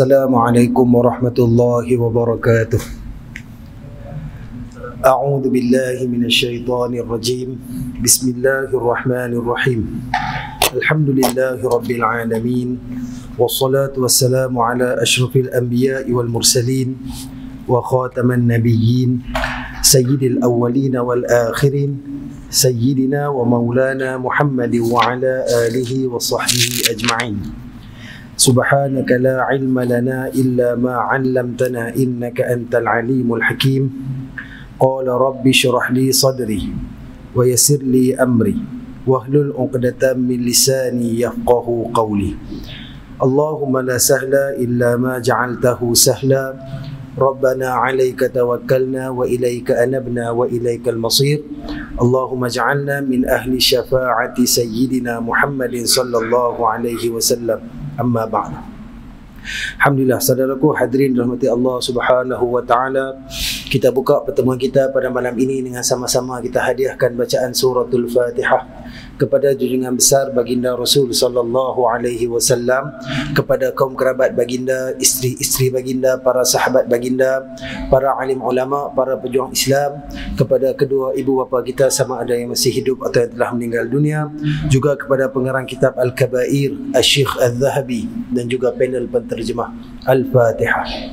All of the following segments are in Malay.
السلام عليكم ورحمة الله وبركاته أعوذ بالله من الشيطان الرجيم بسم الله الرحمن الرحيم الحمد لله رب العالمين والصلاة والسلام على أشرف الأنبياء والمرسلين وخاتم النبيين سيد الأولين والآخرين سيدنا ومولانا محمد وعلى آله وصحبه أجمعين سبحانك لا علم لنا إلا ما علمتنا إنك أنت العليم الحكيم قال رب اشرح لي صدري ويسر لي أمري واهلل عقدة من لساني يفقه قولي اللهم لا سهل إلا ما جعلته سهلا ربنا عليك توكلنا وإليك أنبنا وإليك المصير اللهم اجعلنا من أهل شفاعة سيدنا محمد صلى الله عليه وسلم amma ba'd Alhamdulillah saudaraku hadirin rahmati Allah Subhanahu wa taala kita buka pertemuan kita pada malam ini dengan sama-sama kita hadiahkan bacaan suratul Fatihah kepada jaringan besar baginda Rasul sallallahu alaihi wasallam kepada kaum kerabat baginda isteri-isteri baginda para sahabat baginda para alim ulama para pejuang Islam kepada kedua ibu bapa kita sama ada yang masih hidup atau yang telah meninggal dunia juga kepada pengarang kitab al-kabair al-syekh al-zahabi dan juga panel penterjemah al-fatihah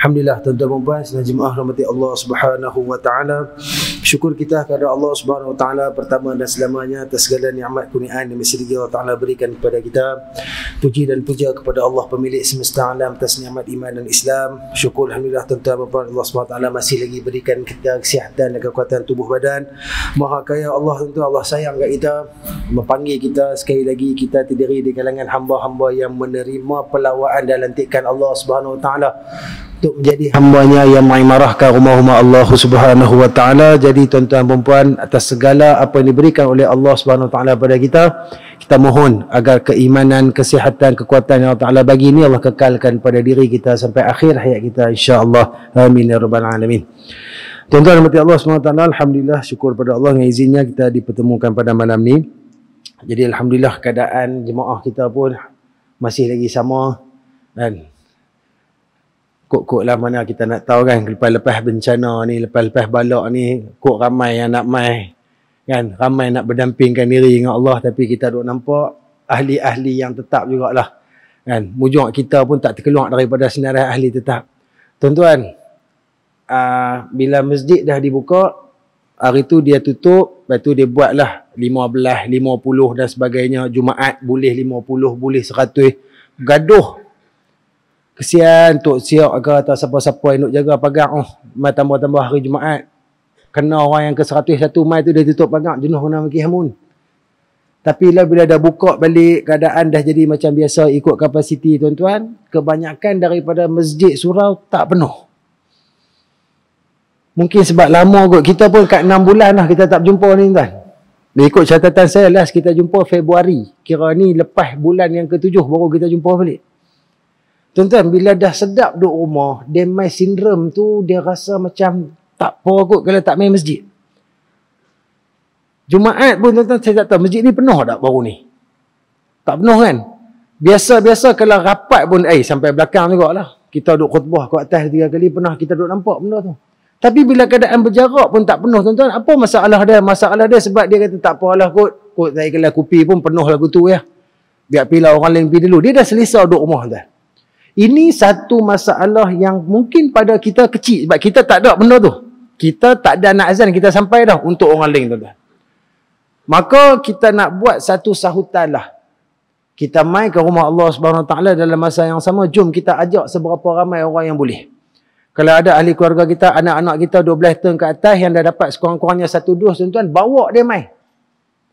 Alhamdulillah tuan-tuan dan puan dan jemaah rahmati Allah Subhanahu wa taala. Syukur kita kepada Allah Subhanahu wa taala pertama dan selamanya atas segala nikmat kurnian yang mesti Allah Taala berikan kepada kita. Puji dan puja kepada Allah pemilik semesta alam atas nikmat iman dan Islam. Syukur alhamdulillah tuan-tuan dan puan Allah Subhanahu wa taala masih lagi berikan kita kesihatan dan kekuatan tubuh badan. Maha kaya Allah tuan-tuan Allah sayang kepada kita memanggil kita sekali lagi kita terdiri di kalangan hamba-hamba yang menerima pelawaan dan lantikan Allah Subhanahu wa taala untuk menjadi hambanya yang maimarahkan rumah-rumah Allah Subhanahu wa taala. Jadi tuan-tuan dan puan atas segala apa yang diberikan oleh Allah Subhanahu wa taala kepada kita, kita mohon agar keimanan, kesihatan, kekuatan yang Allah Taala bagi ini Allah kekalkan pada diri kita sampai akhir hayat kita insya-Allah. Amin ya rabbal alamin. Tuan-tuan dan Allah Subhanahu wa taala, alhamdulillah syukur pada Allah dengan izinnya kita dipertemukan pada malam ini. Jadi alhamdulillah keadaan jemaah kita pun masih lagi sama dan kok-kok lah mana kita nak tahu kan lepas-lepas bencana ni, lepas-lepas balak ni, kok ramai yang nak mai. Kan? Ramai nak berdampingkan diri dengan Allah tapi kita duk nampak ahli-ahli yang tetap jugalah. Kan? Mujur kita pun tak terkeluar daripada senarai ahli tetap. Tuan-tuan, aa, ah, bila masjid dah dibuka, hari tu dia tutup, lepas tu dia buat buatlah 15, 50 dan sebagainya. Jumaat boleh 50, boleh 100. Gaduh kesian tok siok ke atau siapa-siapa yang nak jaga pagar oh mai tambah-tambah hari jumaat kena orang yang ke 101 mai tu dia tutup pagar jenuh kena pergi hamun tapi lah bila dah buka balik keadaan dah jadi macam biasa ikut kapasiti tuan-tuan kebanyakan daripada masjid surau tak penuh mungkin sebab lama kot kita pun kat 6 bulan lah kita tak jumpa ni tuan dia ikut catatan saya last kita jumpa Februari kira ni lepas bulan yang ketujuh baru kita jumpa balik Tuan-tuan, bila dah sedap duduk rumah, demai sindrom tu dia rasa macam tak apa kot kalau tak main masjid. Jumaat pun tuan-tuan saya tak tahu masjid ni penuh tak baru ni? Tak penuh kan? Biasa-biasa kalau rapat pun eh sampai belakang juga lah. Kita duduk khutbah ke atas tiga kali pernah kita duduk nampak benda tu. Tapi bila keadaan berjarak pun tak penuh tuan-tuan apa masalah dia? Masalah dia sebab dia kata tak apa lah kot. Kot saya kalau kupi pun penuh lagu tu ya. Biar pilih orang lain pergi dulu. Dia dah selesa duduk rumah tuan. Ini satu masalah yang mungkin pada kita kecil sebab kita tak ada benda tu. Kita tak ada nak azan kita sampai dah untuk orang lain tu dah. Maka kita nak buat satu sahutan lah. Kita mai ke rumah Allah Subhanahu taala dalam masa yang sama jom kita ajak seberapa ramai orang yang boleh. Kalau ada ahli keluarga kita, anak-anak kita 12 tahun ke atas yang dah dapat sekurang-kurangnya satu dos tuan-tuan, bawa dia mai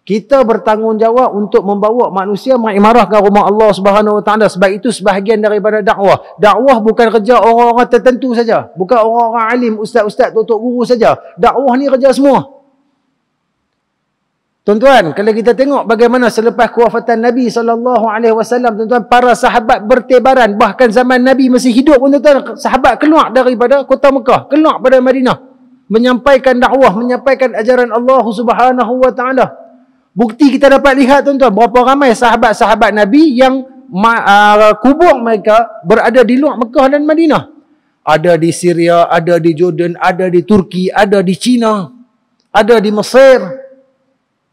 kita bertanggungjawab untuk membawa manusia mengimarahkan rumah Allah Subhanahu Wa Taala sebab itu sebahagian daripada dakwah dakwah bukan kerja orang-orang tertentu saja bukan orang-orang alim ustaz-ustaz tok-tok guru saja dakwah ni kerja semua Tuan-tuan, kalau kita tengok bagaimana selepas kewafatan Nabi sallallahu alaihi wasallam, tuan-tuan, para sahabat bertebaran bahkan zaman Nabi masih hidup pun tuan-tuan, sahabat keluar daripada kota Mekah, keluar pada Madinah menyampaikan dakwah, menyampaikan ajaran Allah Subhanahu wa taala. Bukti kita dapat lihat tuan-tuan berapa ramai sahabat-sahabat Nabi yang uh, kubur mereka berada di luar Mekah dan Madinah. Ada di Syria, ada di Jordan, ada di Turki, ada di China, ada di Mesir.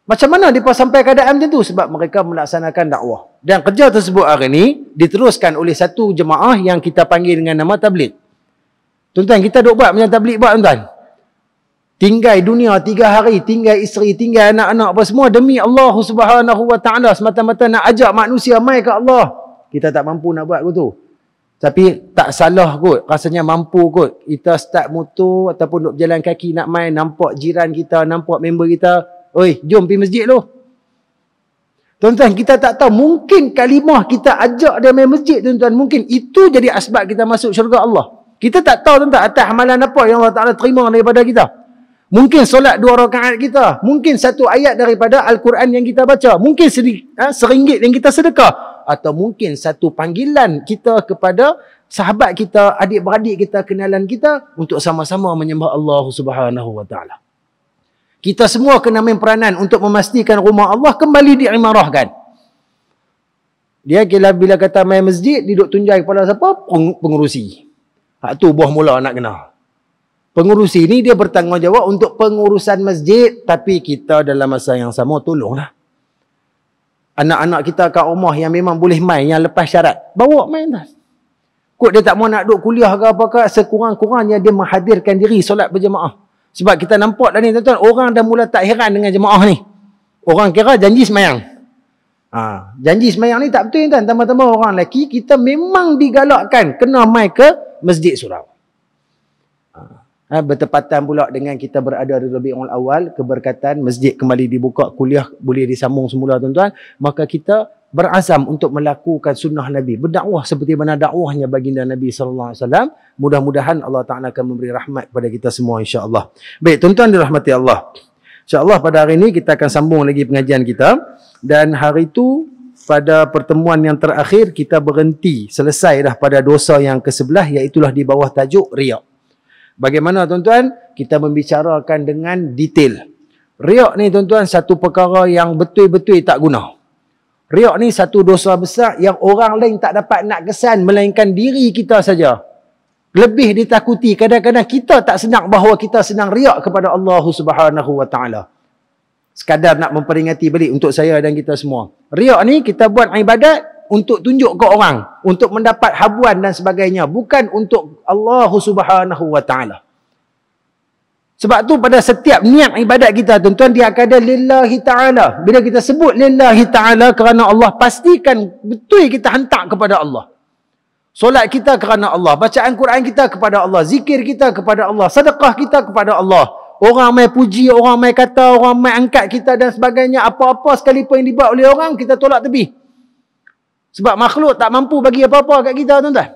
Macam mana mereka sampai keadaan macam tu? Sebab mereka melaksanakan dakwah. Dan kerja tersebut hari ini diteruskan oleh satu jemaah yang kita panggil dengan nama tablik. Tuan-tuan, kita duk buat macam tablik buat tuan-tuan. Tinggal dunia tiga hari, tinggal isteri, tinggal anak-anak apa semua demi Allah Subhanahu Wa Taala semata-mata nak ajak manusia mai ke Allah. Kita tak mampu nak buat begitu. Tapi tak salah kot, rasanya mampu kot. Kita start motor ataupun duduk jalan kaki nak main, nampak jiran kita, nampak member kita. Oi, jom pergi masjid tu. Tuan-tuan, kita tak tahu mungkin kalimah kita ajak dia main masjid tuan-tuan. Mungkin itu jadi asbab kita masuk syurga Allah. Kita tak tahu tuan-tuan atas amalan apa yang Allah Ta'ala terima daripada kita. Mungkin solat dua rakaat kita. Mungkin satu ayat daripada Al-Quran yang kita baca. Mungkin seri, ha, seringgit yang kita sedekah. Atau mungkin satu panggilan kita kepada sahabat kita, adik-beradik kita, kenalan kita untuk sama-sama menyembah Allah Subhanahu SWT. Kita semua kena main peranan untuk memastikan rumah Allah kembali diimarahkan. Dia kira bila kata main masjid, duduk tunjai kepada siapa? Pengurusi. Hak buah mula nak kenal pengurusi ni dia bertanggungjawab untuk pengurusan masjid tapi kita dalam masa yang sama tolonglah anak-anak kita kat rumah yang memang boleh main yang lepas syarat bawa main dah kot dia tak mau nak duduk kuliah ke apa ke sekurang-kurangnya dia menghadirkan diri solat berjemaah sebab kita nampak dah ni tuan-tuan orang dah mula tak heran dengan jemaah ni orang kira janji semayang ha. janji semayang ni tak betul tuan tambah-tambah orang lelaki kita memang digalakkan kena main ke masjid surau Ha, bertepatan pula dengan kita berada di lebih Awal, keberkatan masjid kembali dibuka, kuliah boleh disambung semula tuan-tuan, maka kita berazam untuk melakukan sunnah Nabi, berdakwah seperti mana dakwahnya baginda Nabi sallallahu alaihi wasallam. Mudah-mudahan Allah Taala akan memberi rahmat kepada kita semua insya-Allah. Baik, tuan-tuan dirahmati Allah. insya pada hari ini kita akan sambung lagi pengajian kita dan hari itu pada pertemuan yang terakhir kita berhenti selesai dah pada dosa yang ke-11 iaitu di bawah tajuk riak. Bagaimana tuan-tuan? Kita membicarakan dengan detail. Riak ni tuan-tuan satu perkara yang betul-betul tak guna. Riak ni satu dosa besar yang orang lain tak dapat nak kesan melainkan diri kita saja. Lebih ditakuti kadang-kadang kita tak senang bahawa kita senang riak kepada Allah Subhanahu Wa Taala. Sekadar nak memperingati balik untuk saya dan kita semua. Riak ni kita buat ibadat, untuk tunjuk ke orang untuk mendapat habuan dan sebagainya bukan untuk Allah Subhanahu wa taala sebab tu pada setiap niat ibadat kita tuan-tuan dia akan ada lillahi taala bila kita sebut lillahi taala kerana Allah pastikan betul kita hantar kepada Allah solat kita kerana Allah bacaan Quran kita kepada Allah zikir kita kepada Allah sedekah kita kepada Allah Orang mai puji, orang mai kata, orang mai angkat kita dan sebagainya. Apa-apa sekalipun yang dibuat oleh orang, kita tolak tepi. Sebab makhluk tak mampu bagi apa-apa kat kita tu tuan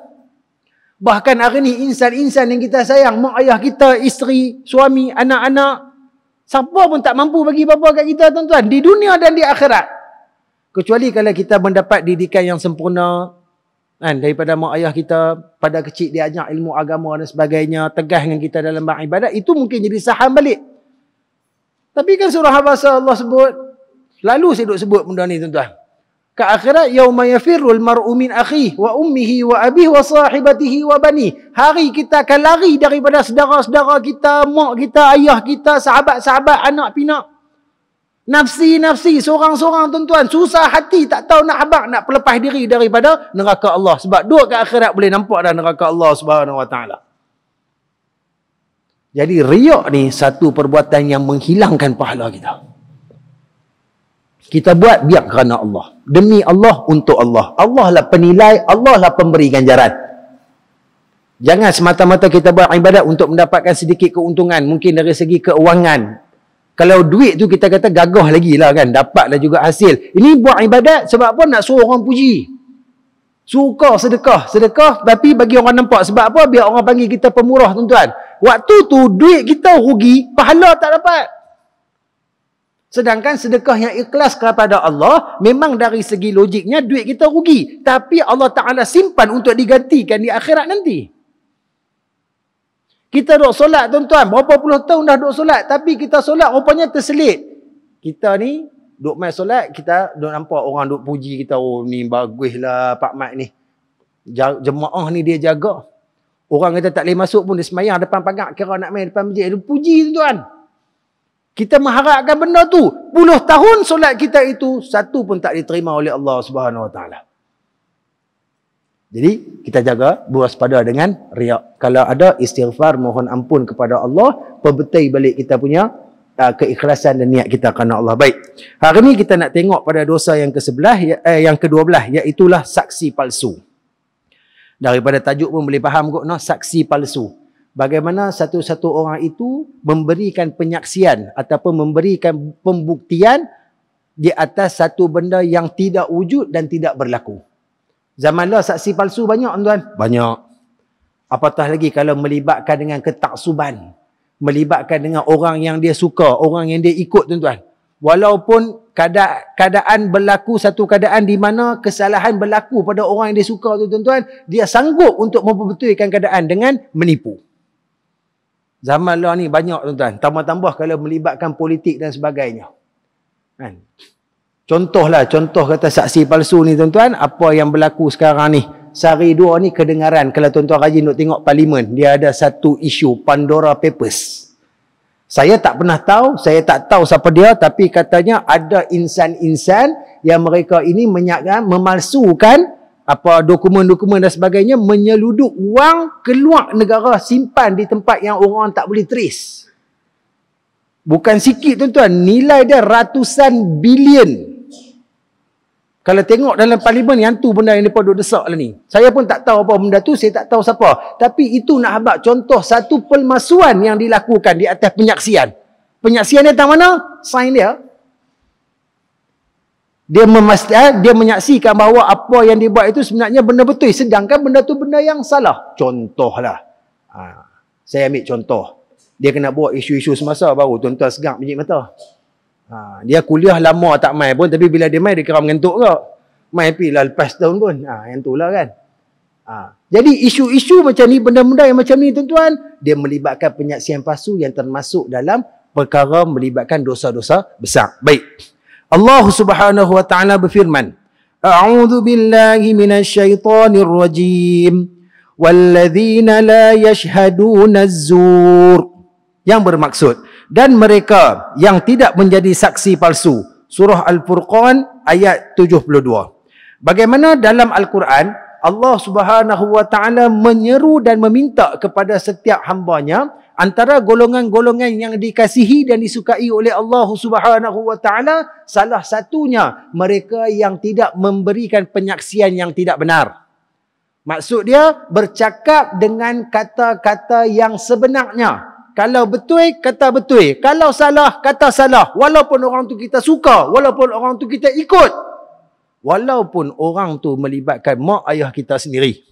Bahkan hari ni insan-insan yang kita sayang, mak ayah kita, isteri, suami, anak-anak, siapa pun tak mampu bagi apa-apa kat kita tuan-tuan. Di dunia dan di akhirat. Kecuali kalau kita mendapat didikan yang sempurna kan, daripada mak ayah kita, pada kecil dia ajak ilmu agama dan sebagainya, tegah dengan kita dalam ibadat, itu mungkin jadi saham balik. Tapi kan surah bahasa Allah sebut, lalu saya duduk sebut benda ni tuan-tuan ke akhirat yauma yafirul mar'u min akhihi wa ummihi wa abihi wa sahibatihi wa bani hari kita akan lari daripada saudara-saudara kita mak kita ayah kita sahabat-sahabat anak pinak nafsi-nafsi seorang-seorang tuan-tuan susah hati tak tahu nak habaq nak pelepas diri daripada neraka Allah sebab duduk ke akhirat boleh nampak dah neraka Allah Subhanahu wa taala jadi riak ni satu perbuatan yang menghilangkan pahala kita. Kita buat biar kerana Allah. Demi Allah untuk Allah. Allah lah penilai, Allah lah pemberi ganjaran. Jangan semata-mata kita buat ibadat untuk mendapatkan sedikit keuntungan. Mungkin dari segi keuangan. Kalau duit tu kita kata gagah lagi lah kan. Dapatlah juga hasil. Ini buat ibadat sebab apa? Nak suruh orang puji. Suka sedekah. Sedekah tapi bagi orang nampak. Sebab apa? Biar orang panggil kita pemurah tuan-tuan. Waktu tu duit kita rugi, pahala tak dapat. Sedangkan sedekah yang ikhlas kepada Allah memang dari segi logiknya duit kita rugi. Tapi Allah Ta'ala simpan untuk digantikan di akhirat nanti. Kita duduk solat tuan-tuan. Berapa puluh tahun dah duduk solat. Tapi kita solat rupanya terselit. Kita ni duduk main solat. Kita duduk nampak orang duduk puji kita. Oh ni bagus lah Pak Mat ni. Jemaah ni dia jaga. Orang kita tak boleh masuk pun dia semayang depan pagar. Kira nak main depan masjid. Dia puji tuan-tuan. Kita mengharapkan benda tu. Puluh tahun solat kita itu, satu pun tak diterima oleh Allah Subhanahu Wa Jadi, kita jaga berwaspada dengan riak. Kalau ada istighfar, mohon ampun kepada Allah, perbetai balik kita punya uh, keikhlasan dan niat kita kerana Allah. Baik. Hari ini kita nak tengok pada dosa yang ke-11, ya, eh, yang ke-12, iaitulah saksi palsu. Daripada tajuk pun boleh faham kot, no? saksi palsu bagaimana satu-satu orang itu memberikan penyaksian ataupun memberikan pembuktian di atas satu benda yang tidak wujud dan tidak berlaku. Zaman lah saksi palsu banyak tuan. Banyak. Apatah lagi kalau melibatkan dengan ketaksuban. Melibatkan dengan orang yang dia suka, orang yang dia ikut tuan-tuan. Walaupun keadaan berlaku satu keadaan di mana kesalahan berlaku pada orang yang dia suka tuan-tuan, dia sanggup untuk memperbetulkan keadaan dengan menipu. Zaman lah ni banyak tuan-tuan. Tambah-tambah kalau melibatkan politik dan sebagainya. Kan? Contohlah, contoh kata saksi palsu ni tuan-tuan. Apa yang berlaku sekarang ni. Sehari dua ni kedengaran. Kalau tuan-tuan rajin nak tengok parlimen. Dia ada satu isu Pandora Papers. Saya tak pernah tahu. Saya tak tahu siapa dia. Tapi katanya ada insan-insan yang mereka ini menyakkan, memalsukan apa dokumen-dokumen dan sebagainya menyeludup wang keluar negara simpan di tempat yang orang tak boleh trace. Bukan sikit tuan-tuan, nilai dia ratusan bilion. Kalau tengok dalam parlimen yang tu benda yang depa duk desak lah ni. Saya pun tak tahu apa benda tu, saya tak tahu siapa. Tapi itu nak habaq contoh satu pelmasuan yang dilakukan di atas penyaksian. Penyaksian dia tak mana? Sign dia dia memast eh, dia menyaksikan bahawa apa yang dibuat itu sebenarnya benda betul sedangkan benda tu benda yang salah contohlah ha, saya ambil contoh dia kena buat isu-isu semasa baru tuan-tuan segak biji mata ha, dia kuliah lama tak mai pun tapi bila dia mai dia kira mengentuk ke mai pi lah lepas tahun pun ha, yang tu lah kan ha, jadi isu-isu macam ni benda-benda yang macam ni tuan-tuan dia melibatkan penyaksian palsu yang termasuk dalam perkara melibatkan dosa-dosa besar baik Allah Subhanahu wa taala berfirman A'udzu billahi minasy syaithanir rajim walladzina la yashhaduna zur yang bermaksud dan mereka yang tidak menjadi saksi palsu surah al-furqan ayat 72 bagaimana dalam al-Quran Allah Subhanahu Wa Taala menyeru dan meminta kepada setiap hambanya antara golongan-golongan yang dikasihi dan disukai oleh Allah Subhanahu Wa Taala salah satunya mereka yang tidak memberikan penyaksian yang tidak benar. Maksud dia bercakap dengan kata-kata yang sebenarnya. Kalau betul, kata betul. Kalau salah, kata salah. Walaupun orang tu kita suka. Walaupun orang tu kita ikut walaupun orang tu melibatkan mak ayah kita sendiri.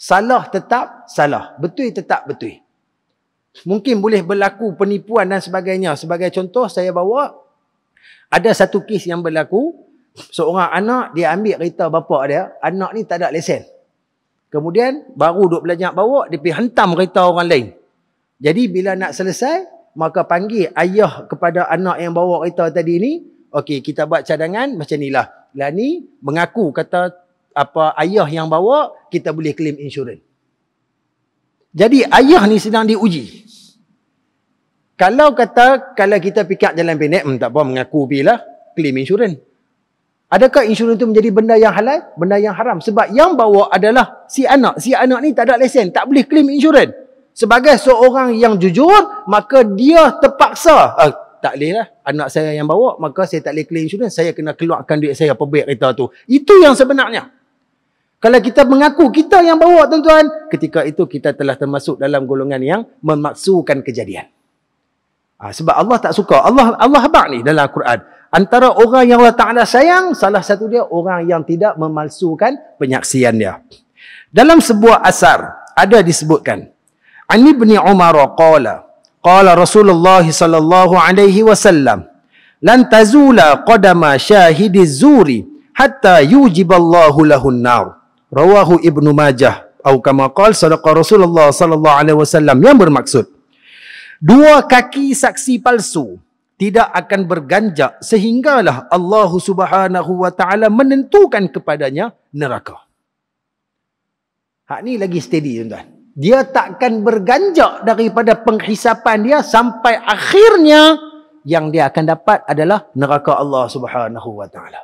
Salah tetap salah. Betul tetap betul. Mungkin boleh berlaku penipuan dan sebagainya. Sebagai contoh saya bawa ada satu kes yang berlaku seorang anak dia ambil kereta bapa dia, anak ni tak ada lesen. Kemudian baru duk belajar bawa dia pergi hentam kereta orang lain. Jadi bila nak selesai maka panggil ayah kepada anak yang bawa kereta tadi ni, okey kita buat cadangan macam inilah lah ni mengaku kata apa ayah yang bawa kita boleh claim insurans. Jadi ayah ni sedang diuji. Kalau kata kalau kita pikat jalan pendek, hmm, tak apa mengaku bilah claim insurans. Adakah insurans itu menjadi benda yang halal, benda yang haram? Sebab yang bawa adalah si anak. Si anak ni tak ada lesen, tak boleh claim insurans. Sebagai seorang yang jujur, maka dia terpaksa. Uh, tak boleh lah. Anak saya yang bawa, maka saya tak boleh claim insurans. Saya kena keluarkan duit saya pebek kereta tu. Itu yang sebenarnya. Kalau kita mengaku kita yang bawa tuan-tuan, ketika itu kita telah termasuk dalam golongan yang memaksukan kejadian. Ha, sebab Allah tak suka. Allah Allah habaq ni dalam Al Quran. Antara orang yang Allah Ta'ala sayang, salah satu dia orang yang tidak memalsukan penyaksian dia. Dalam sebuah asar, ada disebutkan. Ani bin Umar qala. قال Rasulullah Sallallahu Alaihi Wasallam, عليه وسلم لن تزول قدم شاهد الزور حتى يوجب الله له النار رواه ابن ماجه أو كما قال صدق رسول الله صلى yang bermaksud dua kaki saksi palsu tidak akan berganjak sehinggalah Allah Subhanahu wa taala menentukan kepadanya neraka. Hak ni lagi steady tuan-tuan dia takkan berganjak daripada penghisapan dia sampai akhirnya yang dia akan dapat adalah neraka Allah Subhanahu wa taala.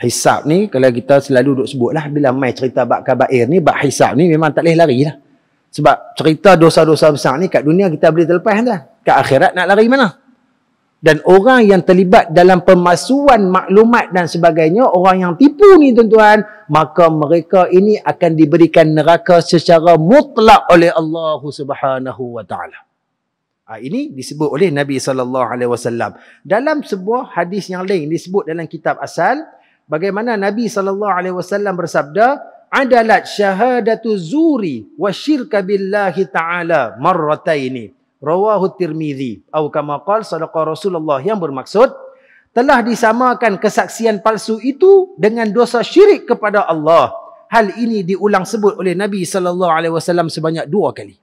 Hisab ni kalau kita selalu duk sebutlah bila mai cerita bab kabair ni bab hisab ni memang tak boleh lari lah. Sebab cerita dosa-dosa besar ni kat dunia kita boleh terlepas dah. Kat akhirat nak lari mana? dan orang yang terlibat dalam pemasuhan maklumat dan sebagainya orang yang tipu ni tuan-tuan maka mereka ini akan diberikan neraka secara mutlak oleh Allah Subhanahu wa taala Ha, ini disebut oleh Nabi saw dalam sebuah hadis yang lain disebut dalam kitab asal bagaimana Nabi saw bersabda adalat syahadatu zuri wa syirka billahi taala marrataini rawahu tirmizi atau kama qala sadaqa rasulullah yang bermaksud telah disamakan kesaksian palsu itu dengan dosa syirik kepada Allah hal ini diulang sebut oleh nabi sallallahu alaihi wasallam sebanyak dua kali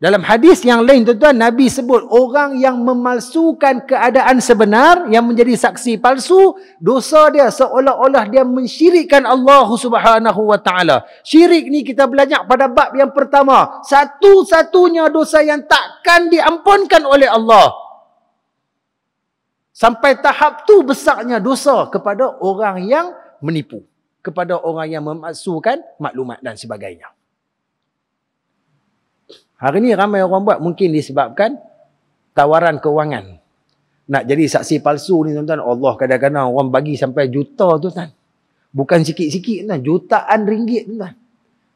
dalam hadis yang lain tuan-tuan Nabi sebut orang yang memalsukan keadaan sebenar yang menjadi saksi palsu dosa dia seolah-olah dia mensyirikkan Allah Subhanahu wa taala. Syirik ni kita belajar pada bab yang pertama. Satu-satunya dosa yang takkan diampunkan oleh Allah. Sampai tahap tu besarnya dosa kepada orang yang menipu, kepada orang yang memalsukan maklumat dan sebagainya. Hari ini ramai orang buat mungkin disebabkan tawaran kewangan. Nak jadi saksi palsu ni tuan-tuan. Allah kadang-kadang orang bagi sampai juta tuan-tuan. Bukan sikit-sikit tuan-tuan. Jutaan ringgit tuan-tuan.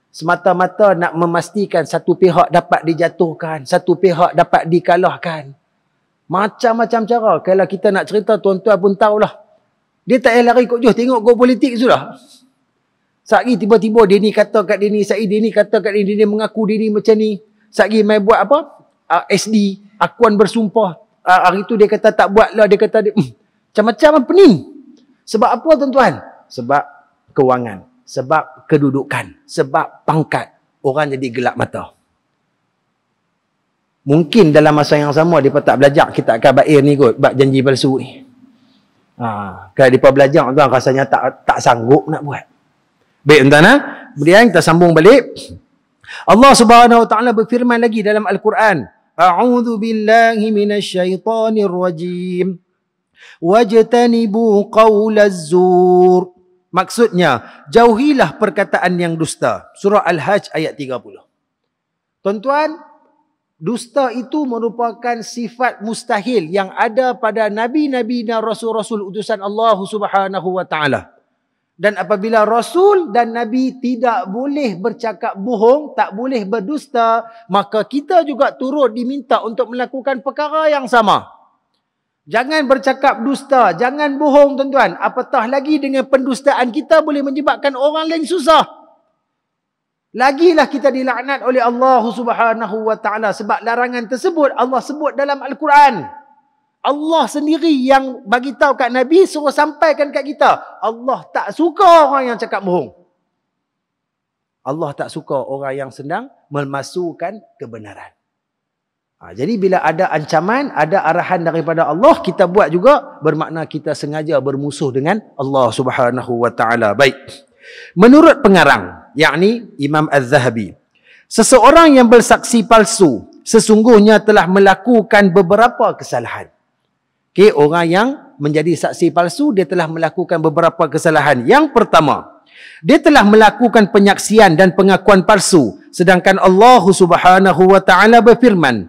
Semata-mata nak memastikan satu pihak dapat dijatuhkan. Satu pihak dapat dikalahkan. Macam-macam cara. Kalau kita nak cerita tuan-tuan pun tahulah. Dia tak payah lari kot juh. Tengok go politik sudah. Sehari tiba-tiba dia ni kata kat dia ni. Sehari dia ni kata kat dia ni. Dia mengaku dia ni macam ni. Satgi mai buat apa? Uh, ah, SD. Akuan bersumpah. Uh, hari tu dia kata tak buat lah. Dia kata dia, hmm, macam-macam pening. Sebab apa tuan-tuan? Sebab kewangan. Sebab kedudukan. Sebab pangkat. Orang jadi gelap mata. Mungkin dalam masa yang sama dia tak belajar kita akan bair ni kot bab janji palsu ni. Ha, kalau dia belajar tuan rasanya tak tak sanggup nak buat. Baik tuan ha? Kemudian kita sambung balik. Allah Subhanahu wa taala berfirman lagi dalam al-Quran a'udzu billahi minasyaitonir rajim wajtanibu qaulaz zur maksudnya jauhilah perkataan yang dusta surah al-hajj ayat 30 tuan-tuan Dusta itu merupakan sifat mustahil yang ada pada nabi-nabi dan rasul-rasul utusan Allah Subhanahu wa taala. Dan apabila Rasul dan Nabi tidak boleh bercakap bohong, tak boleh berdusta, maka kita juga turut diminta untuk melakukan perkara yang sama. Jangan bercakap dusta, jangan bohong tuan-tuan. Apatah lagi dengan pendustaan kita boleh menyebabkan orang lain susah. Lagilah kita dilaknat oleh Allah Subhanahu wa taala sebab larangan tersebut Allah sebut dalam al-Quran. Allah sendiri yang bagi tahu kat Nabi suruh sampaikan kat kita. Allah tak suka orang yang cakap bohong. Allah tak suka orang yang sedang memasukkan kebenaran. Ha, jadi bila ada ancaman, ada arahan daripada Allah, kita buat juga bermakna kita sengaja bermusuh dengan Allah Subhanahu wa taala. Baik. Menurut pengarang, yakni Imam Az-Zahabi, seseorang yang bersaksi palsu sesungguhnya telah melakukan beberapa kesalahan. Okay, orang yang menjadi saksi palsu, dia telah melakukan beberapa kesalahan. Yang pertama, dia telah melakukan penyaksian dan pengakuan palsu. Sedangkan Allah subhanahu wa ta'ala berfirman,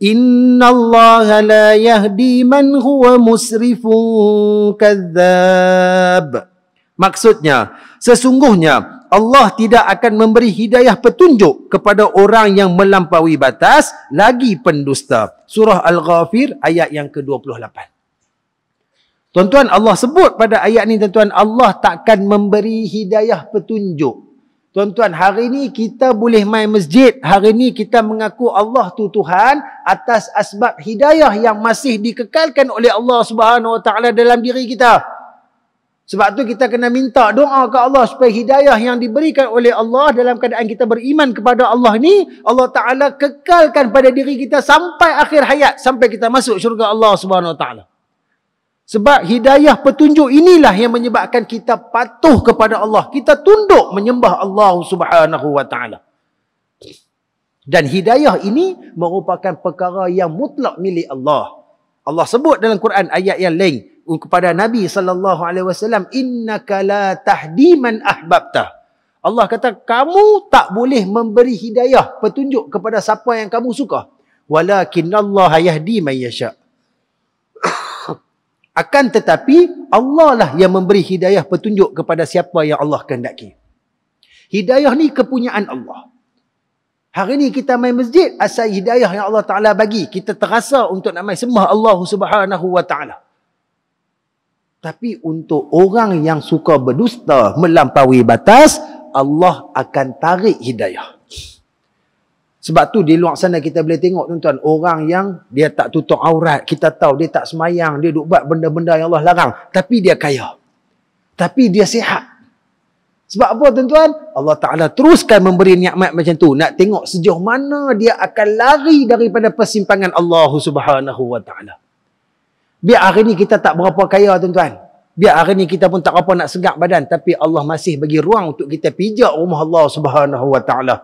Inna Allah la yahdi man huwa musrifun kazzab. Maksudnya, sesungguhnya Allah tidak akan memberi hidayah petunjuk kepada orang yang melampaui batas lagi pendusta. Surah Al-Ghafir ayat yang ke-28. Tuan-tuan Allah sebut pada ayat ni tuan-tuan Allah takkan memberi hidayah petunjuk. Tuan-tuan hari ni kita boleh main masjid, hari ni kita mengaku Allah tu Tuhan atas asbab hidayah yang masih dikekalkan oleh Allah Subhanahu Wa Taala dalam diri kita. Sebab tu kita kena minta doa ke Allah supaya hidayah yang diberikan oleh Allah dalam keadaan kita beriman kepada Allah ni Allah Taala kekalkan pada diri kita sampai akhir hayat sampai kita masuk syurga Allah Subhanahu Wa Taala. Sebab hidayah petunjuk inilah yang menyebabkan kita patuh kepada Allah. Kita tunduk menyembah Allah Subhanahu Wa Taala. Dan hidayah ini merupakan perkara yang mutlak milik Allah. Allah sebut dalam Quran ayat yang lain kepada Nabi sallallahu alaihi wasallam innaka la tahdi man ahbabta. Allah kata kamu tak boleh memberi hidayah petunjuk kepada siapa yang kamu suka. Walakin Allah yahdi man yasha. Akan tetapi Allah lah yang memberi hidayah petunjuk kepada siapa yang Allah kehendaki. Hidayah ni kepunyaan Allah. Hari ni kita main masjid asal hidayah yang Allah Taala bagi. Kita terasa untuk nak main sembah Allah Subhanahu Wa Taala. Tapi untuk orang yang suka berdusta melampaui batas, Allah akan tarik hidayah. Sebab tu di luar sana kita boleh tengok tuan-tuan, orang yang dia tak tutup aurat, kita tahu dia tak semayang, dia duk buat benda-benda yang Allah larang. Tapi dia kaya. Tapi dia sihat. Sebab apa tuan-tuan? Allah Ta'ala teruskan memberi nikmat macam tu. Nak tengok sejauh mana dia akan lari daripada persimpangan Allah Subhanahu Wa Ta'ala. Biar hari ni kita tak berapa kaya tuan-tuan. Biar hari ni kita pun tak apa nak segak badan. Tapi Allah masih bagi ruang untuk kita pijak rumah Allah subhanahu wa ta'ala.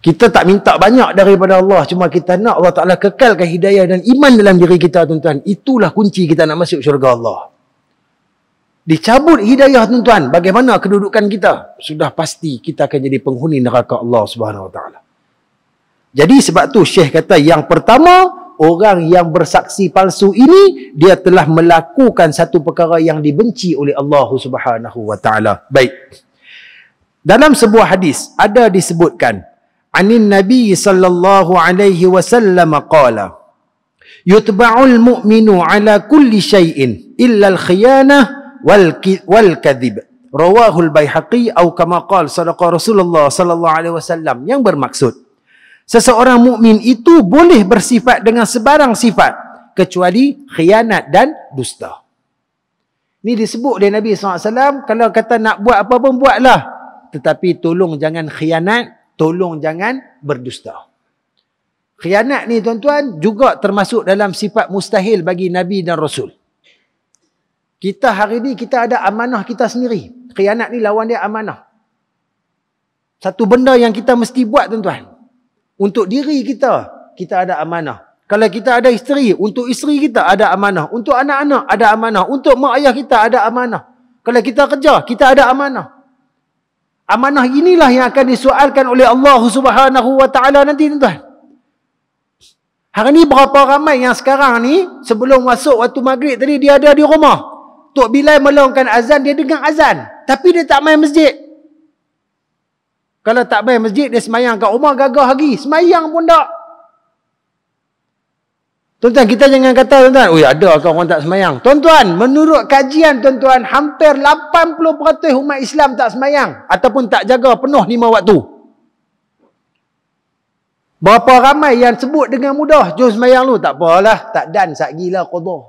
Kita tak minta banyak daripada Allah. Cuma kita nak Allah ta'ala kekalkan hidayah dan iman dalam diri kita tuan-tuan. Itulah kunci kita nak masuk syurga Allah. Dicabut hidayah tuan-tuan. Bagaimana kedudukan kita? Sudah pasti kita akan jadi penghuni neraka Allah subhanahu wa ta'ala. Jadi sebab tu Syekh kata yang pertama orang yang bersaksi palsu ini dia telah melakukan satu perkara yang dibenci oleh Allah Subhanahu wa taala. Baik. Dalam sebuah hadis ada disebutkan Anin Nabi sallallahu alaihi wasallam qala Yutba'ul mu'minu ala kulli shay'in illa al-khiyana wal wal kadhib. Rawahu al-Baihaqi atau kama qala sallallahu alaihi wasallam yang bermaksud Seseorang mukmin itu boleh bersifat dengan sebarang sifat kecuali khianat dan dusta. Ini disebut oleh Nabi SAW, kalau kata nak buat apa pun buatlah. Tetapi tolong jangan khianat, tolong jangan berdusta. Khianat ni tuan-tuan juga termasuk dalam sifat mustahil bagi Nabi dan Rasul. Kita hari ni kita ada amanah kita sendiri. Khianat ni lawan dia amanah. Satu benda yang kita mesti buat tuan-tuan. Untuk diri kita, kita ada amanah. Kalau kita ada isteri, untuk isteri kita ada amanah. Untuk anak-anak ada amanah. Untuk mak ayah kita ada amanah. Kalau kita kerja, kita ada amanah. Amanah inilah yang akan disoalkan oleh Allah Subhanahu wa taala nanti tuan-tuan. Hari ni berapa ramai yang sekarang ni sebelum masuk waktu maghrib tadi dia ada di rumah. Tok Bilal melongkan azan, dia dengar azan. Tapi dia tak main masjid. Kalau tak bayar masjid, dia semayang kat rumah gagah lagi. Semayang pun tak. Tuan-tuan, kita jangan kata, tuan-tuan, oh ada kau orang tak semayang. Tuan-tuan, menurut kajian tuan-tuan, hampir 80% umat Islam tak semayang. Ataupun tak jaga penuh lima waktu. Berapa ramai yang sebut dengan mudah, jom semayang lu, tak apalah. Tak dan, sat gila, kodoh.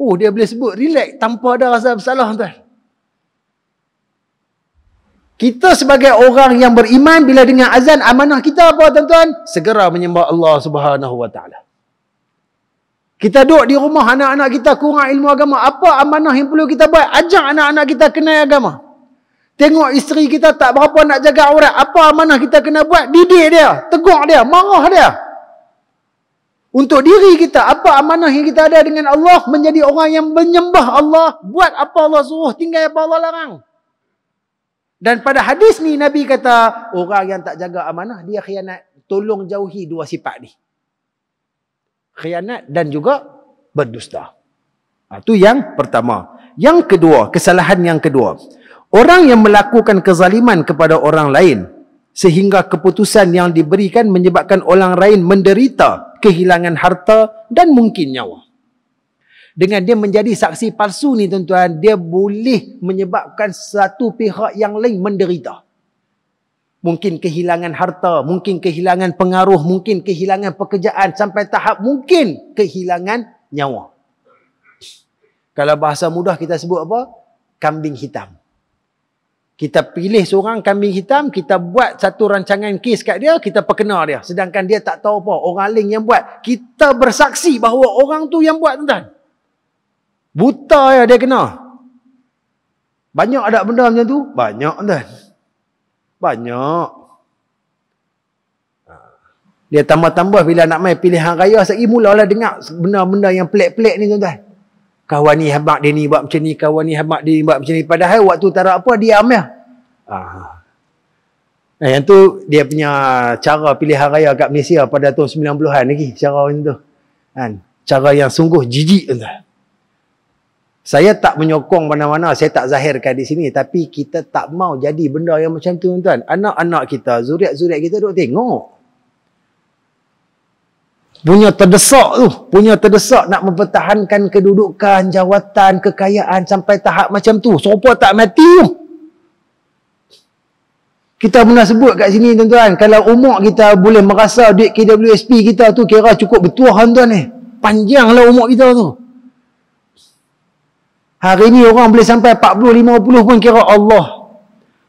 Oh, dia boleh sebut, relax, tanpa ada rasa bersalah, tuan-tuan. Kita sebagai orang yang beriman bila dengar azan amanah kita apa tuan-tuan? Segera menyembah Allah Subhanahu Wa Taala. Kita duduk di rumah anak-anak kita kurang ilmu agama. Apa amanah yang perlu kita buat? Ajak anak-anak kita kenal agama. Tengok isteri kita tak berapa nak jaga aurat. Apa amanah kita kena buat? Didik dia, tegur dia, marah dia. Untuk diri kita, apa amanah yang kita ada dengan Allah? Menjadi orang yang menyembah Allah. Buat apa Allah suruh, tinggal apa Allah larang. Dan pada hadis ni Nabi kata, orang yang tak jaga amanah, dia khianat. Tolong jauhi dua sifat ni. Khianat dan juga berdusta. Itu ha, yang pertama. Yang kedua, kesalahan yang kedua. Orang yang melakukan kezaliman kepada orang lain sehingga keputusan yang diberikan menyebabkan orang lain menderita kehilangan harta dan mungkin nyawa. Dengan dia menjadi saksi palsu ni tuan-tuan, dia boleh menyebabkan satu pihak yang lain menderita. Mungkin kehilangan harta, mungkin kehilangan pengaruh, mungkin kehilangan pekerjaan sampai tahap mungkin kehilangan nyawa. Kalau bahasa mudah kita sebut apa? Kambing hitam. Kita pilih seorang kambing hitam, kita buat satu rancangan kes kat dia, kita perkena dia. Sedangkan dia tak tahu apa, orang lain yang buat. Kita bersaksi bahawa orang tu yang buat tuan-tuan. Buta ya dia kena. Banyak ada benda macam tu? Banyak kan. Banyak. Ha. Dia tambah-tambah bila nak main pilihan raya sekali mulalah dengar benda-benda yang pelik-pelik ni tuan-tuan. Kawan ni habak dia ni buat macam ni, kawan ni habak dia ni buat macam ni. Padahal waktu tak ada apa dia amal. Ah. Ha. Nah, yang tu dia punya cara pilihan raya kat Malaysia pada tahun 90-an lagi cara macam tu. Kan? Cara yang sungguh jijik tuan-tuan. Saya tak menyokong mana-mana, saya tak zahirkan di sini. Tapi kita tak mau jadi benda yang macam tu tuan-tuan. Anak-anak kita, zuriat-zuriat kita duk tengok. Punya terdesak tu, punya terdesak nak mempertahankan kedudukan, jawatan, kekayaan sampai tahap macam tu. Serupa tak mati tu. Kita pernah sebut kat sini tuan-tuan, kalau umur kita boleh merasa duit KWSP kita tu kira cukup bertuah tuan-tuan ni. Eh. Panjanglah umur kita tu. Hari ni orang boleh sampai 40, 50 pun kira Allah.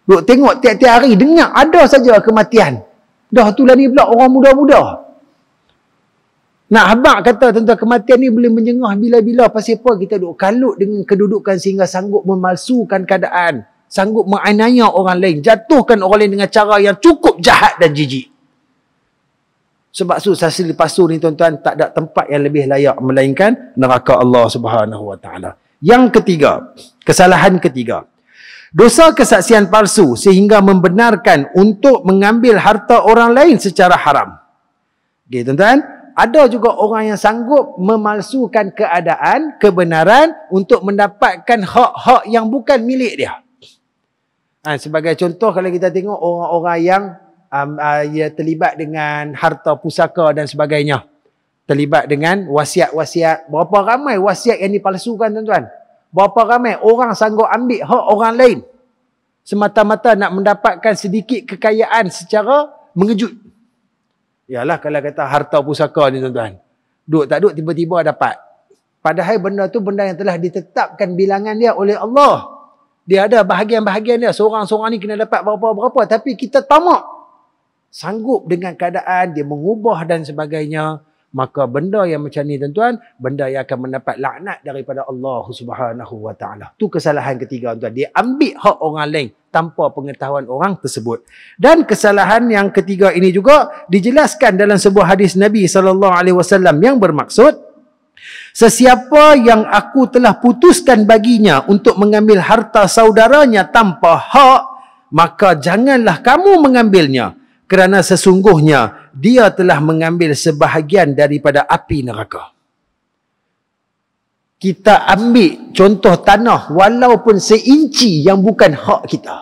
Duk tengok tiap-tiap hari, dengar ada saja kematian. Dah tu lah ni pula orang muda-muda. Nak habak kata tentang kematian ni boleh menjengah bila-bila. Pasal apa kita duk kalut dengan kedudukan sehingga sanggup memalsukan keadaan. Sanggup menganiaya orang lain. Jatuhkan orang lain dengan cara yang cukup jahat dan jijik. Sebab tu sasili pasu ni tuan-tuan tak ada tempat yang lebih layak melainkan neraka Allah Subhanahu Wa Taala. Yang ketiga, kesalahan ketiga. Dosa kesaksian palsu sehingga membenarkan untuk mengambil harta orang lain secara haram. Okey, tuan-tuan, ada juga orang yang sanggup memalsukan keadaan kebenaran untuk mendapatkan hak-hak yang bukan milik dia. Ha, sebagai contoh kalau kita tengok orang-orang yang um, uh, terlibat dengan harta pusaka dan sebagainya terlibat dengan wasiat-wasiat. Berapa ramai wasiat yang dipalsukan tuan-tuan? Berapa ramai orang sanggup ambil hak orang lain? Semata-mata nak mendapatkan sedikit kekayaan secara mengejut. Ialah kalau kata harta pusaka ni tuan-tuan. Duk tak duk tiba-tiba dapat. Padahal benda tu benda yang telah ditetapkan bilangan dia oleh Allah. Dia ada bahagian-bahagian dia. Seorang-seorang ni kena dapat berapa-berapa. Tapi kita tamak. Sanggup dengan keadaan. Dia mengubah dan sebagainya maka benda yang macam ni tuan-tuan benda yang akan mendapat laknat daripada Allah Subhanahu wa taala tu kesalahan ketiga tuan dia ambil hak orang lain tanpa pengetahuan orang tersebut dan kesalahan yang ketiga ini juga dijelaskan dalam sebuah hadis Nabi sallallahu alaihi wasallam yang bermaksud Sesiapa yang aku telah putuskan baginya untuk mengambil harta saudaranya tanpa hak, maka janganlah kamu mengambilnya. Kerana sesungguhnya dia telah mengambil sebahagian daripada api neraka. Kita ambil contoh tanah walaupun seinci yang bukan hak kita.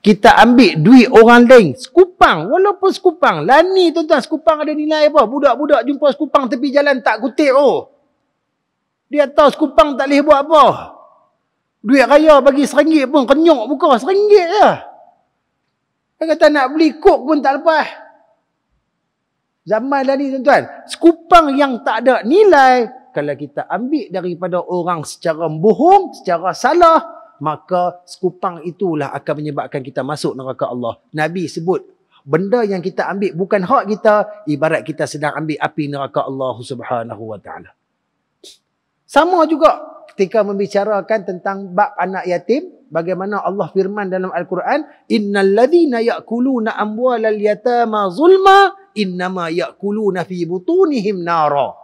Kita ambil duit orang lain, sekupang, walaupun sekupang. Lani tuan-tuan, sekupang ada nilai apa? Budak-budak jumpa sekupang tepi jalan tak kutip oh. Dia tahu sekupang tak boleh buat apa. Duit raya bagi seringgit pun kenyok buka seringgit je. Dia kata nak beli kok pun tak lepas. Zaman dah ni tuan-tuan. Sekupang yang tak ada nilai. Kalau kita ambil daripada orang secara bohong, secara salah. Maka sekupang itulah akan menyebabkan kita masuk neraka Allah. Nabi sebut benda yang kita ambil bukan hak kita. Ibarat kita sedang ambil api neraka Allah subhanahu wa ta'ala. Sama juga ketika membicarakan tentang bab anak yatim. Bagaimana Allah firman dalam Al-Quran. Innal ladhina ya'kuluna amwalal yatama zulma innama yakuluna fi butunihim nara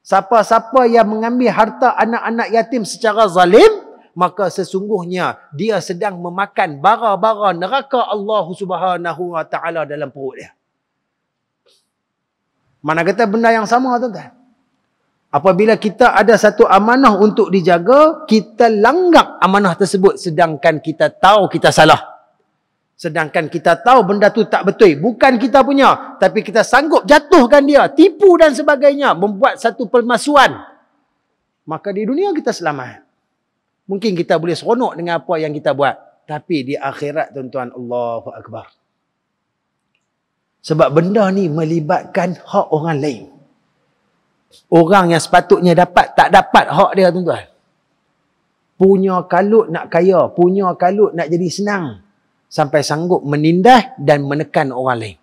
siapa-siapa yang mengambil harta anak-anak yatim secara zalim maka sesungguhnya dia sedang memakan bara-bara neraka Allah Subhanahu wa taala dalam perut dia mana kata benda yang sama tuan-tuan Apabila kita ada satu amanah untuk dijaga, kita langgar amanah tersebut sedangkan kita tahu kita salah. Sedangkan kita tahu benda tu tak betul. Bukan kita punya. Tapi kita sanggup jatuhkan dia. Tipu dan sebagainya. Membuat satu pelmasuan. Maka di dunia kita selamat. Mungkin kita boleh seronok dengan apa yang kita buat. Tapi di akhirat tuan-tuan Allahu Akbar. Sebab benda ni melibatkan hak orang lain. Orang yang sepatutnya dapat tak dapat hak dia tuan-tuan. Punya kalut nak kaya. Punya kalut nak jadi Senang sampai sanggup menindas dan menekan orang lain.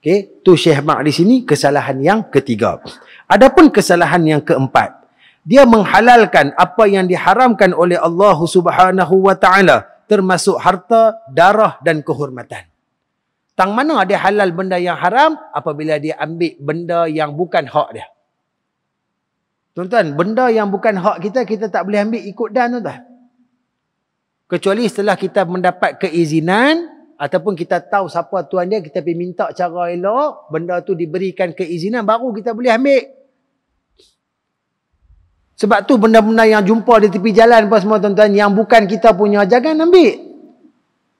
Okey, tu Syekh Mak di sini kesalahan yang ketiga. Adapun kesalahan yang keempat, dia menghalalkan apa yang diharamkan oleh Allah Subhanahu wa taala termasuk harta, darah dan kehormatan. Tang mana dia halal benda yang haram apabila dia ambil benda yang bukan hak dia. Tuan-tuan, benda yang bukan hak kita, kita tak boleh ambil ikut dan tuan-tuan. Kecuali setelah kita mendapat keizinan ataupun kita tahu siapa tuan dia, kita pergi minta cara elok, benda tu diberikan keizinan, baru kita boleh ambil. Sebab tu benda-benda yang jumpa di tepi jalan apa semua tuan-tuan, yang bukan kita punya, jangan ambil.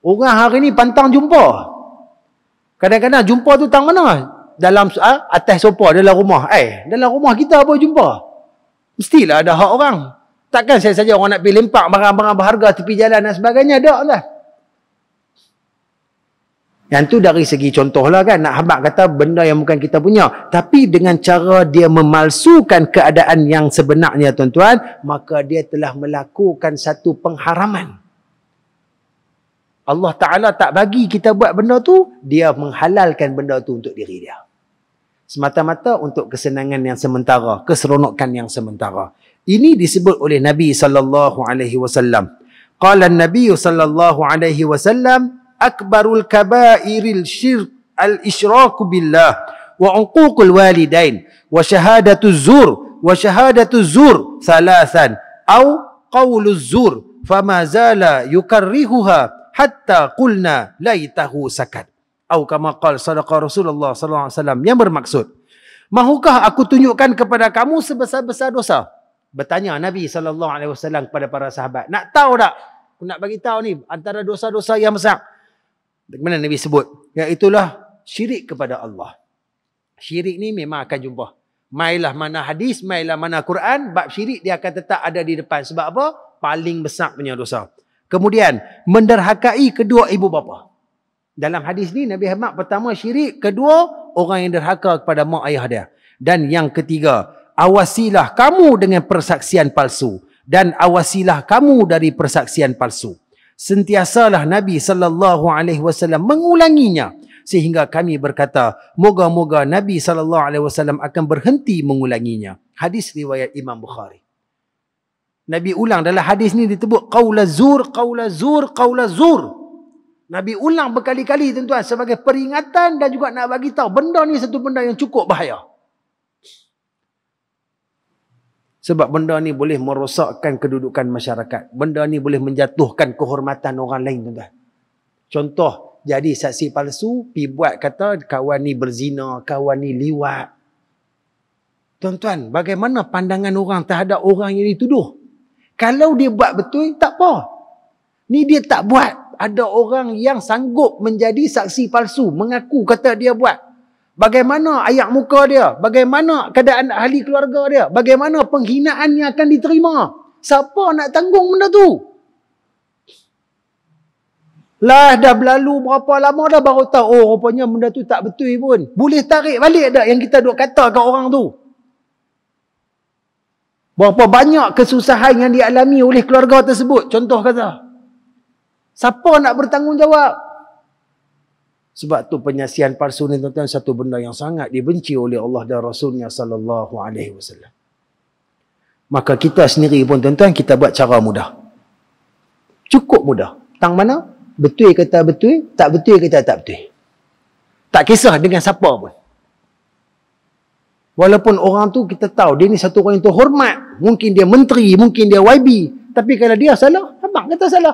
Orang hari ni pantang jumpa. Kadang-kadang jumpa tu tang mana? Dalam ah, atas sopa, dalam rumah. Eh, dalam rumah kita apa jumpa? Mestilah ada hak orang. Takkan saya saja orang nak pergi lempak barang-barang berharga tepi jalan dan sebagainya. Tak lah. Yang tu dari segi contoh lah kan. Nak habak kata benda yang bukan kita punya. Tapi dengan cara dia memalsukan keadaan yang sebenarnya tuan-tuan. Maka dia telah melakukan satu pengharaman. Allah Ta'ala tak bagi kita buat benda tu. Dia menghalalkan benda tu untuk diri dia. Semata-mata untuk kesenangan yang sementara. Keseronokan yang sementara. Ini disebut oleh Nabi sallallahu alaihi wasallam. Qala an-nabi sallallahu alaihi wasallam akbarul kaba'iril syirk al-isyrak billah wa unququl walidain wa syahadatuz zur wa syahadatuz zur salasan aw qawluz zur fama zala yukarrihuha hatta qulna laitahu sakat atau kama qal sadaqa Rasulullah sallallahu alaihi wasallam yang bermaksud mahukah aku tunjukkan kepada kamu sebesar-besar dosa bertanya Nabi sallallahu alaihi wasallam kepada para sahabat. Nak tahu tak? Aku nak bagi tahu ni antara dosa-dosa yang besar. Bagaimana Nabi sebut? Iaitulah syirik kepada Allah. Syirik ni memang akan jumpa. Mailah mana hadis, mailah mana Quran, bab syirik dia akan tetap ada di depan. Sebab apa? Paling besar punya dosa. Kemudian, menderhakai kedua ibu bapa. Dalam hadis ni, Nabi Muhammad pertama syirik, kedua orang yang derhaka kepada mak ayah dia. Dan yang ketiga, awasilah kamu dengan persaksian palsu dan awasilah kamu dari persaksian palsu. Sentiasalah Nabi sallallahu alaihi wasallam mengulanginya sehingga kami berkata, moga-moga Nabi sallallahu alaihi wasallam akan berhenti mengulanginya. Hadis riwayat Imam Bukhari. Nabi ulang dalam hadis ni disebut qaula zur qaula zur qaula zur. Nabi ulang berkali-kali tuan-tuan sebagai peringatan dan juga nak bagi tahu benda ni satu benda yang cukup bahaya. Sebab benda ni boleh merosakkan kedudukan masyarakat. Benda ni boleh menjatuhkan kehormatan orang lain. Tuan Contoh, jadi saksi palsu, pi buat kata kawan ni berzina, kawan ni liwat. Tuan-tuan, bagaimana pandangan orang terhadap orang yang dituduh? Kalau dia buat betul, tak apa. Ni dia tak buat. Ada orang yang sanggup menjadi saksi palsu. Mengaku kata dia buat. Bagaimana ayat muka dia? Bagaimana keadaan ahli keluarga dia? Bagaimana penghinaan yang akan diterima? Siapa nak tanggung benda tu? Lah dah berlalu berapa lama dah baru tahu Oh rupanya benda tu tak betul pun Boleh tarik balik tak yang kita duk kata kat orang tu Berapa banyak kesusahan yang dialami oleh keluarga tersebut Contoh kata Siapa nak bertanggungjawab sebab tu penyaksian palsu ni tuan-tuan satu benda yang sangat dibenci oleh Allah dan Rasulnya sallallahu alaihi wasallam. Maka kita sendiri pun tuan-tuan kita buat cara mudah. Cukup mudah. Tang mana? Betul kata betul, tak betul kata tak betul. Tak kisah dengan siapa pun. Walaupun orang tu kita tahu dia ni satu orang yang terhormat. Mungkin dia menteri, mungkin dia YB. Tapi kalau dia salah, abang kata salah.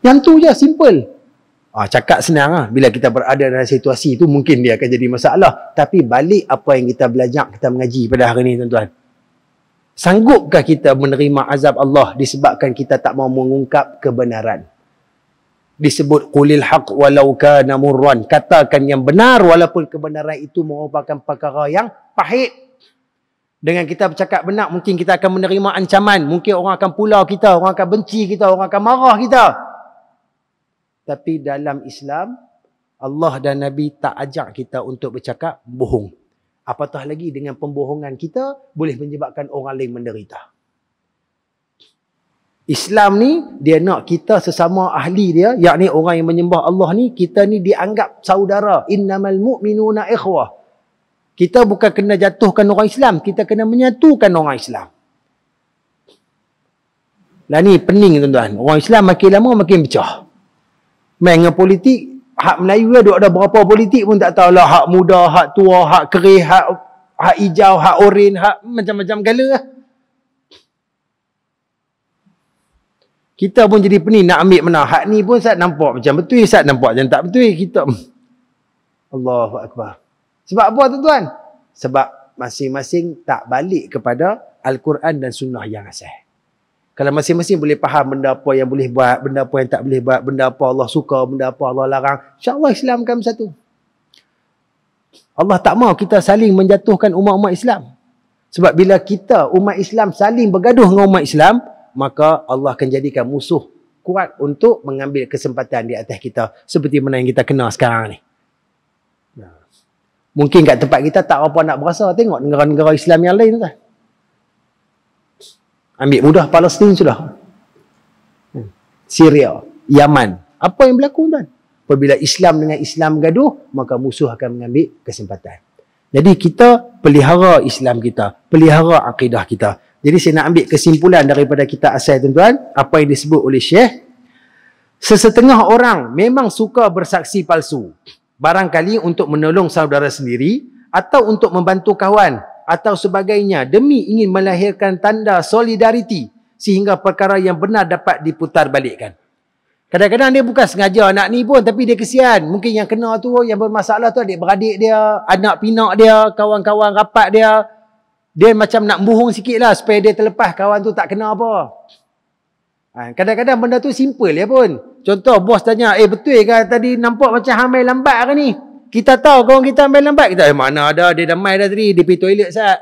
Yang tu je simple. Ah, cakap senang lah. Bila kita berada dalam situasi tu mungkin dia akan jadi masalah. Tapi balik apa yang kita belajar, kita mengaji pada hari ni tuan-tuan. Sanggupkah kita menerima azab Allah disebabkan kita tak mau mengungkap kebenaran? Disebut qulil haq walau kana murran. Katakan yang benar walaupun kebenaran itu merupakan perkara yang pahit. Dengan kita bercakap benar mungkin kita akan menerima ancaman, mungkin orang akan pulau kita, orang akan benci kita, orang akan marah kita. Tapi dalam Islam, Allah dan Nabi tak ajak kita untuk bercakap bohong. Apatah lagi dengan pembohongan kita boleh menyebabkan orang lain menderita. Islam ni dia nak kita sesama ahli dia, yakni orang yang menyembah Allah ni, kita ni dianggap saudara. Innamal mu'minuna ikhwah. Kita bukan kena jatuhkan orang Islam, kita kena menyatukan orang Islam. Lah ni pening tuan-tuan. Orang Islam makin lama makin pecah. Main dengan politik Hak Melayu lah ada berapa politik pun tak lah Hak muda, hak tua, hak kerih Hak hak hijau, hak oren Hak macam-macam gala lah Kita pun jadi pening nak ambil mana Hak ni pun saat nampak macam betul Saat nampak macam tak betul Kita Allah Akbar Sebab apa tu tuan? Sebab masing-masing tak balik kepada Al-Quran dan Sunnah yang asal. Kalau masing-masing boleh faham benda apa yang boleh buat, benda apa yang tak boleh buat, benda apa Allah suka, benda apa Allah larang, insya-Allah Islam akan bersatu. Allah tak mahu kita saling menjatuhkan umat-umat Islam. Sebab bila kita umat Islam saling bergaduh dengan umat Islam, maka Allah akan jadikan musuh kuat untuk mengambil kesempatan di atas kita seperti mana yang kita kenal sekarang ni. Mungkin kat tempat kita tak apa nak berasa tengok negara-negara Islam yang lain tu. Lah. Ambil mudah Palestin sudah. Hmm. Syria, Yaman. Apa yang berlaku tuan? Apabila Islam dengan Islam gaduh, maka musuh akan mengambil kesempatan. Jadi kita pelihara Islam kita, pelihara akidah kita. Jadi saya nak ambil kesimpulan daripada kita asal tuan-tuan, apa yang disebut oleh Syekh. Sesetengah orang memang suka bersaksi palsu. Barangkali untuk menolong saudara sendiri atau untuk membantu kawan atau sebagainya demi ingin melahirkan tanda solidariti sehingga perkara yang benar dapat diputar balikkan. Kadang-kadang dia bukan sengaja nak ni pun tapi dia kesian. Mungkin yang kena tu, yang bermasalah tu adik-beradik dia, anak pinak dia, kawan-kawan rapat dia. Dia macam nak bohong sikit lah supaya dia terlepas kawan tu tak kena apa. Ha, kadang-kadang benda tu simple ya pun. Contoh bos tanya, eh betul kan tadi nampak macam hamil lambat ke ni? kita tahu kawan kita ambil lambat kita eh, mana ada dia dah mai dah tadi dia pergi toilet sat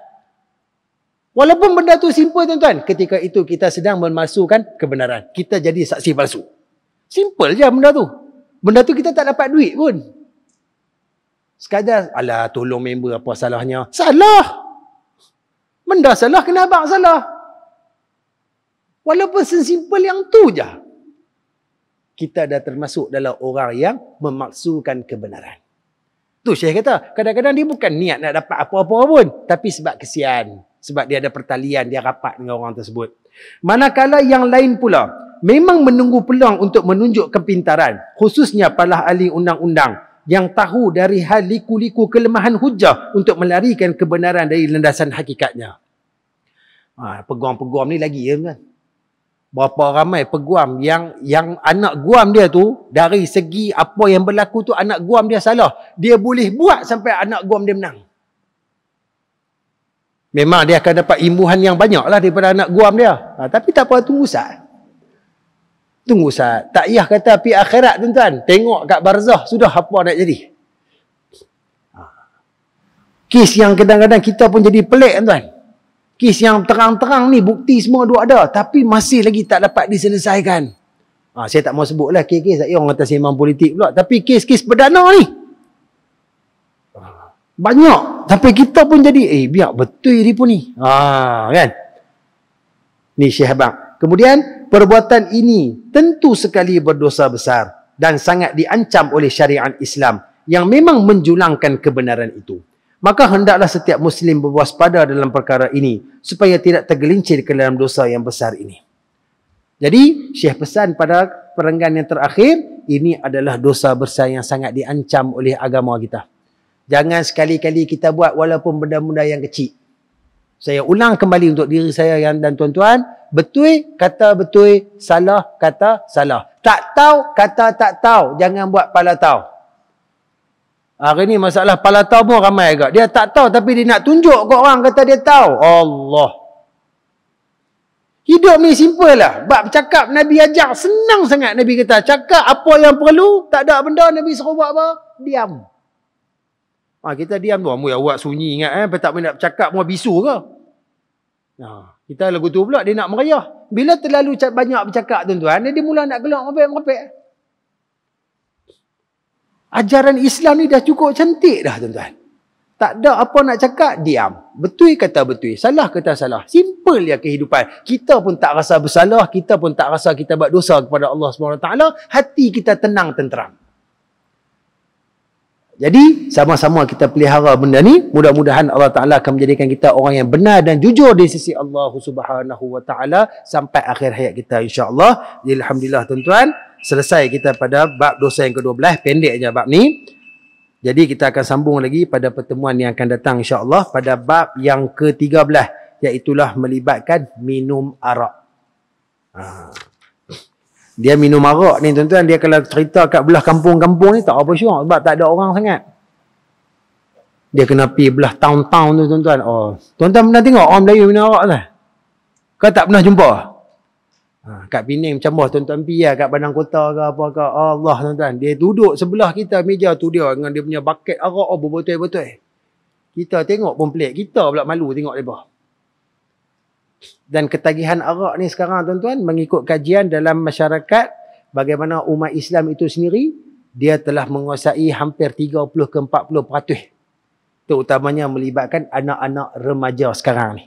walaupun benda tu simple tuan-tuan ketika itu kita sedang memasukkan kebenaran kita jadi saksi palsu simple je benda tu benda tu kita tak dapat duit pun sekadar alah tolong member apa salahnya salah benda salah kena abang salah walaupun sesimple yang tu je kita dah termasuk dalam orang yang memaksukan kebenaran. Tu Syekh kata, kadang-kadang dia bukan niat nak dapat apa-apa pun. Tapi sebab kesian. Sebab dia ada pertalian, dia rapat dengan orang tersebut. Manakala yang lain pula, memang menunggu peluang untuk menunjuk kepintaran. Khususnya pala ahli undang-undang yang tahu dari hal liku-liku kelemahan hujah untuk melarikan kebenaran dari landasan hakikatnya. Ha, peguam-peguam ni lagi ya kan? berapa ramai peguam yang yang anak guam dia tu dari segi apa yang berlaku tu anak guam dia salah dia boleh buat sampai anak guam dia menang memang dia akan dapat imbuhan yang banyak lah daripada anak guam dia ha, tapi tak apa tunggu saat tunggu saat tak payah kata pi akhirat tuan-tuan tengok kat barzah sudah apa nak jadi ha. kes yang kadang-kadang kita pun jadi pelik tuan-tuan Kes yang terang-terang ni bukti semua dua ada tapi masih lagi tak dapat diselesaikan. Ha, saya tak mau sebutlah kes-kes yang orang atas memang politik pula tapi kes-kes perdana ni. Ah, banyak tapi kita pun jadi eh biar betul dia pun ni. Ha kan? Ni Syekh Abang. Kemudian perbuatan ini tentu sekali berdosa besar dan sangat diancam oleh syariat Islam yang memang menjulangkan kebenaran itu. Maka hendaklah setiap Muslim berwaspada dalam perkara ini supaya tidak tergelincir ke dalam dosa yang besar ini. Jadi, Syekh pesan pada perenggan yang terakhir, ini adalah dosa besar yang sangat diancam oleh agama kita. Jangan sekali-kali kita buat walaupun benda-benda yang kecil. Saya ulang kembali untuk diri saya yang dan tuan-tuan, betul kata betul, salah kata salah. Tak tahu kata tak tahu, jangan buat pala tahu. Hari ni masalah palatau pun ramai agak. Dia tak tahu tapi dia nak tunjuk ke orang kata dia tahu. Allah. Hidup ni simple lah. Bab cakap Nabi ajar senang sangat Nabi kata. Cakap apa yang perlu, tak ada benda Nabi suruh buat apa? Diam. Ha, kita diam tu. Amboi awak sunyi ingat eh. Tak nak cakap pun bisu ke? Ha, kita lagu tu pula dia nak meriah. Bila terlalu banyak bercakap tuan-tuan, dia mula nak gelap merapik-merapik. Eh? Ajaran Islam ni dah cukup cantik dah tuan-tuan. Tak ada apa nak cakap, diam. Betul kata betul, salah kata salah. Simple ya kehidupan. Kita pun tak rasa bersalah, kita pun tak rasa kita buat dosa kepada Allah SWT. Hati kita tenang, tenteram. Jadi, sama-sama kita pelihara benda ni. Mudah-mudahan Allah Ta'ala akan menjadikan kita orang yang benar dan jujur di sisi Allah Subhanahu Wa sampai akhir hayat kita Insyaallah Alhamdulillah tuan-tuan selesai kita pada bab dosa yang ke-12 pendeknya bab ni jadi kita akan sambung lagi pada pertemuan yang akan datang insya-Allah pada bab yang ke-13 iaitu melibatkan minum arak. Ha. Dia minum arak ni tuan-tuan dia kalau cerita kat belah kampung-kampung ni tak apa syok sebab tak ada orang sangat. Dia kena pi belah town-town tu tuan-tuan. Oh, tuan-tuan pernah tengok orang Melayu minum arak tak? Kau tak pernah jumpa? Ha, kat Pening macam bos tuan-tuan pergi lah kat Bandang Kota ke apa ke. Oh Allah tuan-tuan. Dia duduk sebelah kita meja tu dia dengan dia punya bucket arak oh, betul-betul. Kita tengok pun pelik. Kita pula malu tengok dia bah. Dan ketagihan arak ni sekarang tuan-tuan mengikut kajian dalam masyarakat bagaimana umat Islam itu sendiri dia telah menguasai hampir 30 ke 40 peratus. Terutamanya melibatkan anak-anak remaja sekarang ni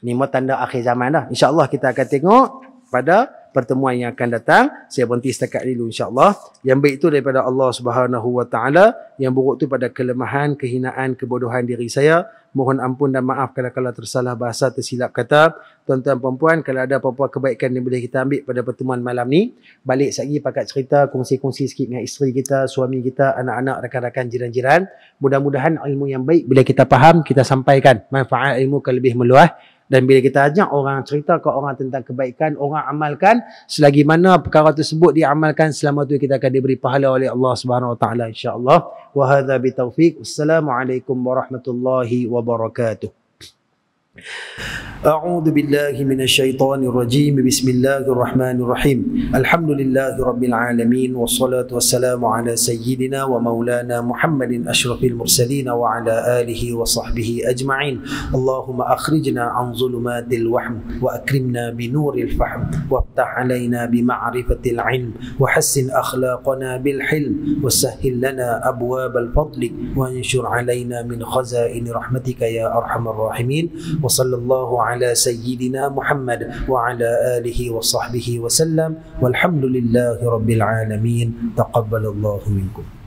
lima tanda akhir zaman dah. Allah kita akan tengok pada pertemuan yang akan datang. Saya berhenti setakat dulu Allah. Yang baik itu daripada Allah subhanahu wa ta'ala. Yang buruk itu pada kelemahan, kehinaan, kebodohan diri saya. Mohon ampun dan maaf kalau kalau tersalah bahasa tersilap kata. Tuan-tuan perempuan, kalau ada apa-apa kebaikan yang boleh kita ambil pada pertemuan malam ni, balik lagi pakat cerita, kongsi-kongsi sikit dengan isteri kita, suami kita, anak-anak, rakan-rakan, jiran-jiran. Mudah-mudahan ilmu yang baik boleh kita faham, kita sampaikan. Manfaat ilmu akan lebih meluas. Dan bila kita ajak orang cerita ke orang tentang kebaikan, orang amalkan selagi mana perkara tersebut diamalkan selama itu kita akan diberi pahala oleh Allah Subhanahu Wa Taala insya-Allah. Wa hadza bi taufiq. Assalamualaikum warahmatullahi wabarakatuh. أعوذ بالله من الشيطان الرجيم بسم الله الرحمن الرحيم الحمد لله رب العالمين والصلاة والسلام على سيدنا ومولانا محمد أشرف المرسلين وعلى آله وصحبه أجمعين اللهم أخرجنا عن ظلمات الوحم وأكرمنا بنور الفحم وافتح علينا بمعرفة العلم وحسن أخلاقنا بالحلم وسهل لنا أبواب الفضل وانشر علينا من خزائن رحمتك يا أرحم الراحمين وصلى الله على سيدنا محمد وعلى آله وصحبه وسلم والحمد لله رب العالمين تقبل الله منكم